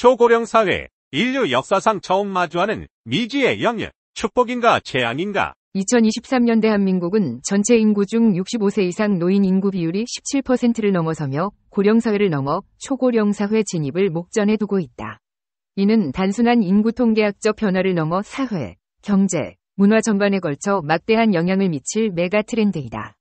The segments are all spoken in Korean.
초고령 사회, 인류 역사상 처음 마주하는 미지의 영역, 축복인가 재앙인가? 2023년 대한민국은 전체 인구 중 65세 이상 노인 인구 비율이 17%를 넘어서며 고령사회를 넘어 초고령사회 진입을 목전에 두고 있다. 이는 단순한 인구 통계학적 변화를 넘어 사회, 경제, 문화 전반에 걸쳐 막대한 영향을 미칠 메가 트렌드이다.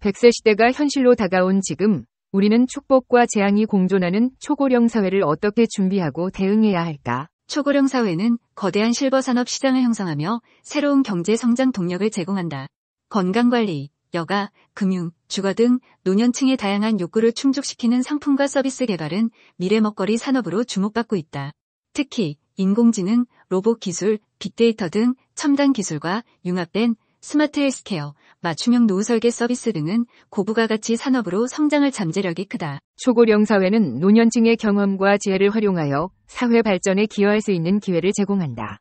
100세 시대가 현실로 다가온 지금 우리는 축복과 재앙이 공존하는 초고령 사회를 어떻게 준비하고 대응해야 할까? 초고령 사회는 거대한 실버 산업 시장을 형성하며 새로운 경제 성장 동력을 제공한다. 건강관리, 여가, 금융, 주거 등 노년층의 다양한 욕구를 충족시키는 상품과 서비스 개발은 미래 먹거리 산업으로 주목받고 있다. 특히 인공지능, 로봇 기술, 빅데이터 등 첨단 기술과 융합된 스마트 헬스케어, 맞춤형 노후 설계 서비스 등은 고부가 가치 산업으로 성장할 잠재력이 크다. 초고령 사회는 노년층의 경험과 지혜를 활용하여 사회 발전에 기여할 수 있는 기회를 제공한다.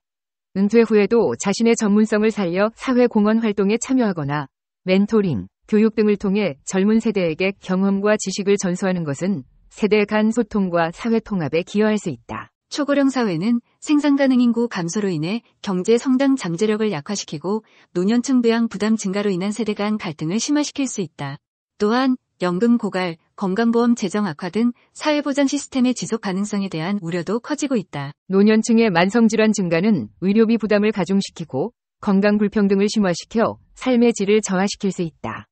은퇴 후에도 자신의 전문성을 살려 사회 공헌 활동에 참여하거나 멘토링, 교육 등을 통해 젊은 세대에게 경험과 지식을 전수하는 것은 세대 간 소통과 사회 통합에 기여할 수 있다. 초고령 사회는 생산 가능 인구 감소로 인해 경제 성장 잠재력을 약화시키고 노년층 부양 부담 증가로 인한 세대 간 갈등을 심화시킬 수 있다. 또한 연금 고갈, 건강보험 재정 악화 등 사회보장 시스템의 지속 가능성에 대한 우려도 커지고 있다. 노년층의 만성질환 증가는 의료비 부담을 가중시키고 건강 불평등을 심화시켜 삶의 질을 저하시킬 수 있다.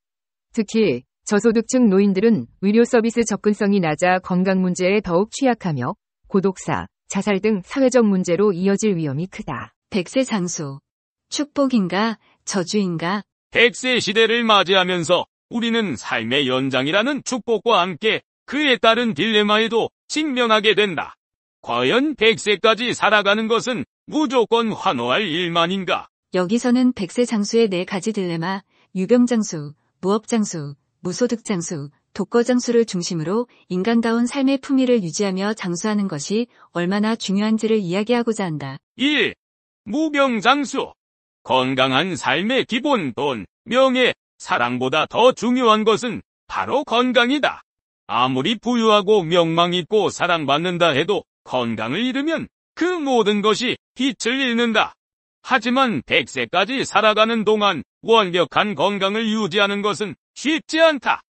특히 저소득층 노인들은 의료 서비스 접근성이 낮아 건강 문제에 더욱 취약하며 고독사, 자살 등 사회적 문제로 이어질 위험이 크다. 백세 장수. 축복인가 저주인가? 백세 시대를 맞이하면서 우리는 삶의 연장이라는 축복과 함께 그에 따른 딜레마에도 직면하게 된다. 과연 백세까지 살아가는 것은 무조건 환호할 일만인가? 여기서는 백세 장수의 네 가지 딜레마, 유병장수, 무업장수, 무소득장수, 독거 장수를 중심으로 인간다운 삶의 품위를 유지하며 장수하는 것이 얼마나 중요한지를 이야기하고자 한다. 1. 무병장수. 건강한 삶의 기본 돈, 명예, 사랑보다 더 중요한 것은 바로 건강이다. 아무리 부유하고 명망 있고 사랑받는다 해도 건강을 잃으면 그 모든 것이 빛을 잃는다. 하지만 100세까지 살아가는 동안 완벽한 건강을 유지하는 것은 쉽지 않다.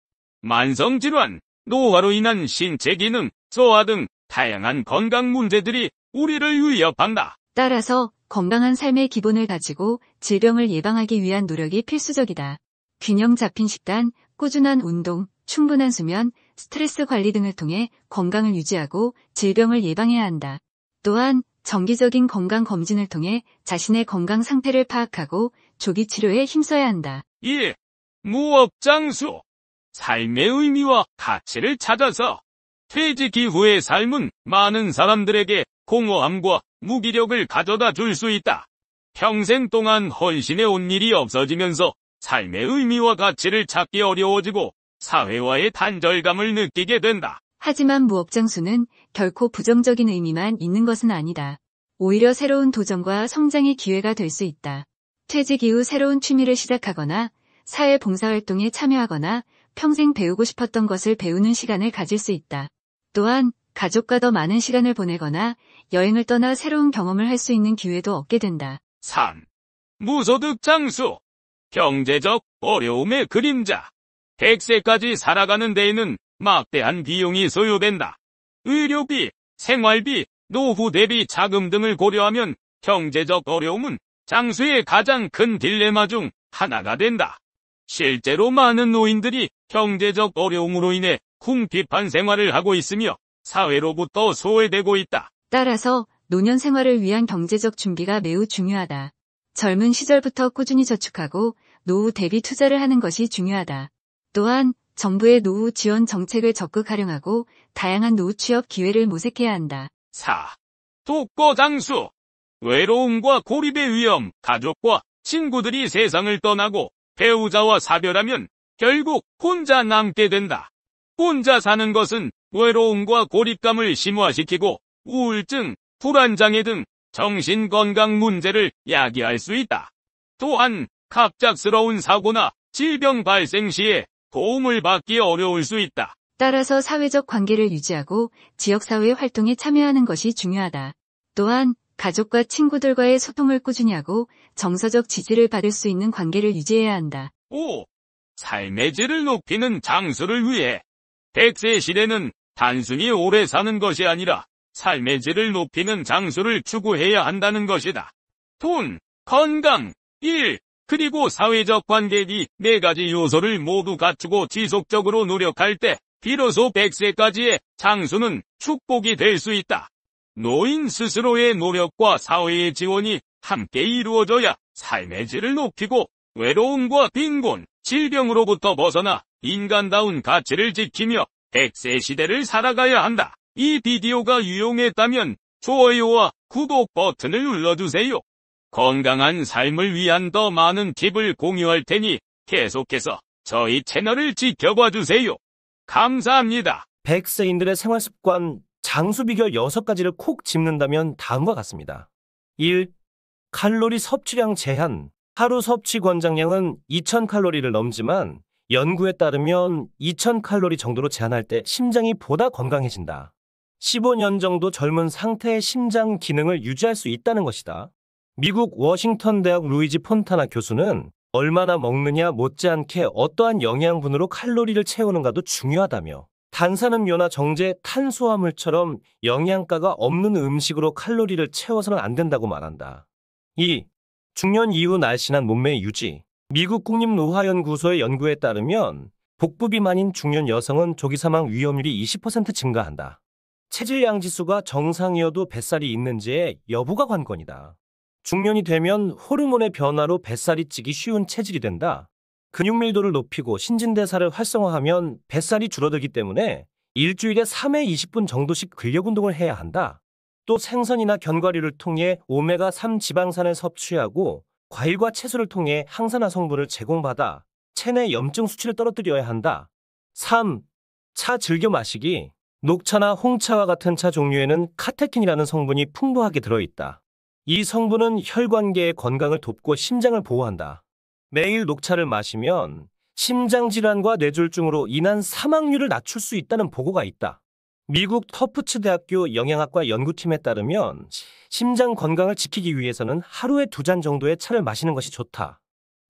만성질환, 노화로 인한 신체 기능, 소화 등 다양한 건강 문제들이 우리를 위협한다. 따라서 건강한 삶의 기본을 가지고 질병을 예방하기 위한 노력이 필수적이다. 균형 잡힌 식단, 꾸준한 운동, 충분한 수면, 스트레스 관리 등을 통해 건강을 유지하고 질병을 예방해야 한다. 또한 정기적인 건강 검진을 통해 자신의 건강 상태를 파악하고 조기 치료에 힘써야 한다. 1. 무업장수 삶의 의미와 가치를 찾아서 퇴직 이후의 삶은 많은 사람들에게 공허함과 무기력을 가져다 줄 수 있다. 평생 동안 헌신해 온 일이 없어지면서 삶의 의미와 가치를 찾기 어려워지고 사회와의 단절감을 느끼게 된다. 하지만 무업장수는 결코 부정적인 의미만 있는 것은 아니다. 오히려 새로운 도전과 성장의 기회가 될 수 있다. 퇴직 이후 새로운 취미를 시작하거나 사회 봉사활동에 참여하거나 평생 배우고 싶었던 것을 배우는 시간을 가질 수 있다. 또한 가족과 더 많은 시간을 보내거나 여행을 떠나 새로운 경험을 할 수 있는 기회도 얻게 된다. 3. 무소득 장수. 경제적 어려움의 그림자. 100세까지 살아가는 데에는 막대한 비용이 소요된다. 의료비, 생활비, 노후 대비 자금 등을 고려하면 경제적 어려움은 장수의 가장 큰 딜레마 중 하나가 된다. 실제로 많은 노인들이 경제적 어려움으로 인해 궁핍한 생활을 하고 있으며 사회로부터 소외되고 있다. 따라서 노년 생활을 위한 경제적 준비가 매우 중요하다. 젊은 시절부터 꾸준히 저축하고 노후 대비 투자를 하는 것이 중요하다. 또한 정부의 노후 지원 정책을 적극 활용하고 다양한 노후 취업 기회를 모색해야 한다. 4. 독거장수 외로움과 고립의 위험, 가족과 친구들이 세상을 떠나고 배우자와 사별하면 결국 혼자 남게 된다. 혼자 사는 것은 외로움과 고립감을 심화시키고 우울증, 불안장애 등 정신건강 문제를 야기할 수 있다. 또한 갑작스러운 사고나 질병 발생 시에 도움을 받기 어려울 수 있다. 따라서 사회적 관계를 유지하고 지역사회 활동에 참여하는 것이 중요하다. 또한 가족과 친구들과의 소통을 꾸준히 하고 정서적 지지를 받을 수 있는 관계를 유지해야 한다. 5. 삶의 질을 높이는 장수를 위해 백세 시대는 단순히 오래 사는 것이 아니라 삶의 질을 높이는 장수를 추구해야 한다는 것이다. 돈, 건강, 일, 그리고 사회적 관객이 네 가지 요소를 모두 갖추고 지속적으로 노력할 때 비로소 100세까지의 장수는 축복이 될 수 있다. 노인 스스로의 노력과 사회의 지원이 함께 이루어져야 삶의 질을 높이고 외로움과 빈곤, 질병으로부터 벗어나 인간다운 가치를 지키며 100세 시대를 살아가야 한다. 이 비디오가 유용했다면 좋아요와 구독 버튼을 눌러주세요. 건강한 삶을 위한 더 많은 팁을 공유할 테니 계속해서 저희 채널을 지켜봐 주세요. 감사합니다. 100세인들의 생활 습관 장수 비결 6가지를 콕 짚는다면 다음과 같습니다. 1. 칼로리 섭취량 제한. 하루 섭취 권장량은 2000칼로리를 넘지만 연구에 따르면 2000칼로리 정도로 제한할 때 심장이 보다 건강해진다. 15년 정도 젊은 상태의 심장 기능을 유지할 수 있다는 것이다. 미국 워싱턴 대학 루이지 폰타나 교수는 얼마나 먹느냐 못지않게 어떠한 영양분으로 칼로리를 채우는가도 중요하다며 탄산음료나 정제 탄수화물처럼 영양가가 없는 음식으로 칼로리를 채워서는 안 된다고 말한다. 2. 중년 이후 날씬한 몸매 유지. 미국 국립노화연구소의 연구에 따르면 복부 비만인 중년 여성은 조기 사망 위험률이 20% 증가한다. 체질양 지수가 정상이어도 뱃살이 있는지의 여부가 관건이다. 중년이 되면 호르몬의 변화로 뱃살이 찌기 쉬운 체질이 된다. 근육 밀도를 높이고 신진대사를 활성화하면 뱃살이 줄어들기 때문에 일주일에 3회 20분 정도씩 근력 운동을 해야 한다. 또 생선이나 견과류를 통해 오메가3 지방산을 섭취하고 과일과 채소를 통해 항산화 성분을 제공받아 체내 염증 수치를 떨어뜨려야 한다. 3. 차 즐겨 마시기. 녹차나 홍차와 같은 차 종류에는 카테킨이라는 성분이 풍부하게 들어있다. 이 성분은 혈관계의 건강을 돕고 심장을 보호한다. 매일 녹차를 마시면 심장질환과 뇌졸중으로 인한 사망률을 낮출 수 있다는 보고가 있다. 미국 터프츠 대학교 영양학과 연구팀에 따르면 심장 건강을 지키기 위해서는 하루에 두 잔 정도의 차를 마시는 것이 좋다.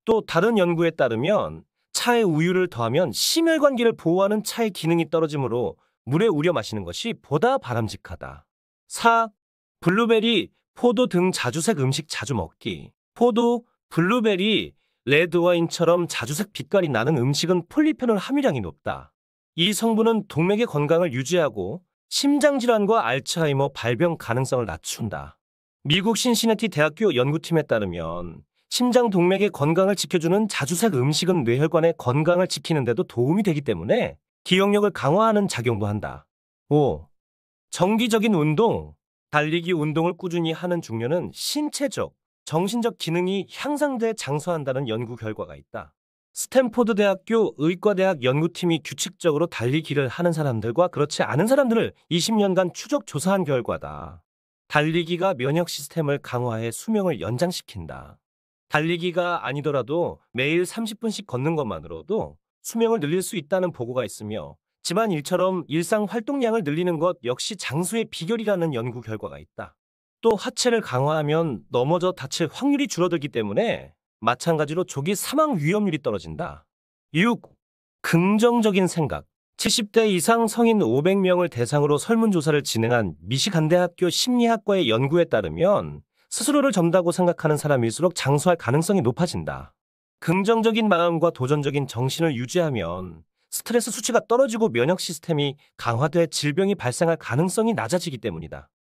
또 다른 연구에 따르면 차에 우유를 더하면 심혈관계를 보호하는 차의 기능이 떨어지므로 물에 우려 마시는 것이 보다 바람직하다. 4. 블루베리, 포도 등 자주색 음식 자주 먹기. 포도, 블루베리, 레드와인처럼 자주색 빛깔이 나는 음식은 폴리페놀 함유량이 높다. 이 성분은 동맥의 건강을 유지하고 심장질환과 알츠하이머 발병 가능성을 낮춘다. 미국 신시네티 대학교 연구팀에 따르면 심장 동맥의 건강을 지켜주는 자주색 음식은 뇌혈관의 건강을 지키는데도 도움이 되기 때문에 기억력을 강화하는 작용도 한다. 5. 정기적인 운동, 달리기 운동을 꾸준히 하는 중년은 신체적, 정신적 기능이 향상돼 장수한다는 연구 결과가 있다. 스탠포드 대학교 의과대학 연구팀이 규칙적으로 달리기를 하는 사람들과 그렇지 않은 사람들을 20년간 추적 조사한 결과다. 달리기가 면역 시스템을 강화해 수명을 연장시킨다. 달리기가 아니더라도 매일 30분씩 걷는 것만으로도 수명을 늘릴 수 있다는 보고가 있으며 집안 일처럼 일상 활동량을 늘리는 것 역시 장수의 비결이라는 연구 결과가 있다. 또 하체를 강화하면 넘어져 다칠 확률이 줄어들기 때문에 마찬가지로 조기 사망 위험률이 떨어진다. 6. 긍정적인 생각 70대 이상 성인 500명을 대상으로 설문조사를 진행한 미시간대학교 심리학과의 연구에 따르면 스스로를 점다고 생각하는 사람일수록 장수할 가능성이 높아진다. 긍정적인 마음과 도전적인 정신을 유지하면 스트레스 수치가 떨어지고 면역 시스템이 강화돼 질병이 발생할 가능성이 낮아지기 때문이다.